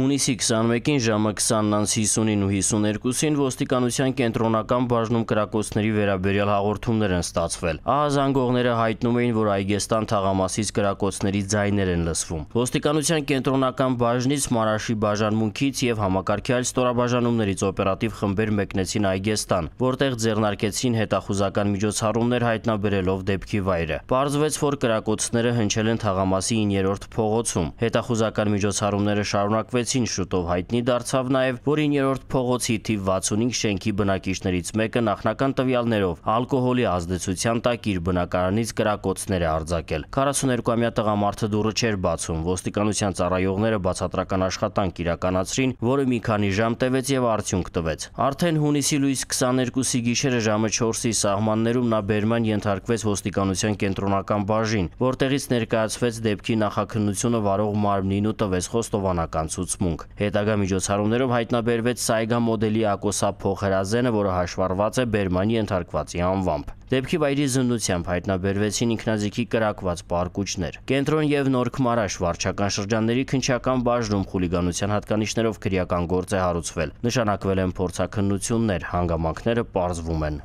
Հունիսի 21-ին ժամը 20:50-ին ու 52-ին ոստիկանության կենտրոնական բաժնում կրակոցների վերաբերյալ հաղորդումներ են ստացվել։ Ահազանգողները հայտնում էին, որ Այգեստան թաղամասից կրակոցների ձայներ են լսվում։ Ոստիկանության կենտրոնական բաժնից Մարաշի բաժանմունքից եւ համակարգի այլ ստորաբաժանումներից օպերատիվ խմբեր մեկնեցին Այգեստան, որտեղ ձեռնարկեցին հետախուզական միջոցառումներ հայտնաբերելով դեպքի վայրը։ Պարզվեց, որ կրակոցները հնչել են թաղամասի 9-րդ փողոցում։ Հետախուզական միջոցառումները շարունակվեց գյուղացին շուտով հայտնի դարձավ նաև, որ 9-րդ փողոցի թիվ 65 շենքի բնակիչներից մեկը նախնական տվյալներով ալկոհոլի ազդեցության տակ իր բնակարանից կրակոցներ է արձակել։ 42-ամյա տղամարդը դուռը չէր բացում, ոստիկանության ծառայողները բացատրական աշխատանք իրականացրին, որը մի քանի ժամ տևեց եւ արդյունք տվեց։ Արդեն հունիսի լույս 22-ի գիշերը ժամը 4-ի սահմաններում նա բերման ենթարկվեց ոստիկանության կենտրոնական բաժին, որտեղից ներկայացվեց դեպքի նախաքննությունը վարող մարմնին ու տվեց խոստովանական ցույց կառուցմունք։ Հետագա միջոցառումներով հայտնաբերվեց Սայգա մոդելի ակոսա փոխհրազենը, որը հաշվառված է Բերմանի ենթարկվածի անվամբ։ Դեպքի վայրի զննությամբ հայտնաբերվեցին ինքնազիքի կրակված պարկուճներ։ Կենտրոն եւ Նորքմարաշ վարչական շրջանների քնչական բաժնում խուլիգանության հատկանիշներով քրեական գործ է հարուցվել։ Նշանակվել են փորձակնություններ, հանգամանքները պարզվում են։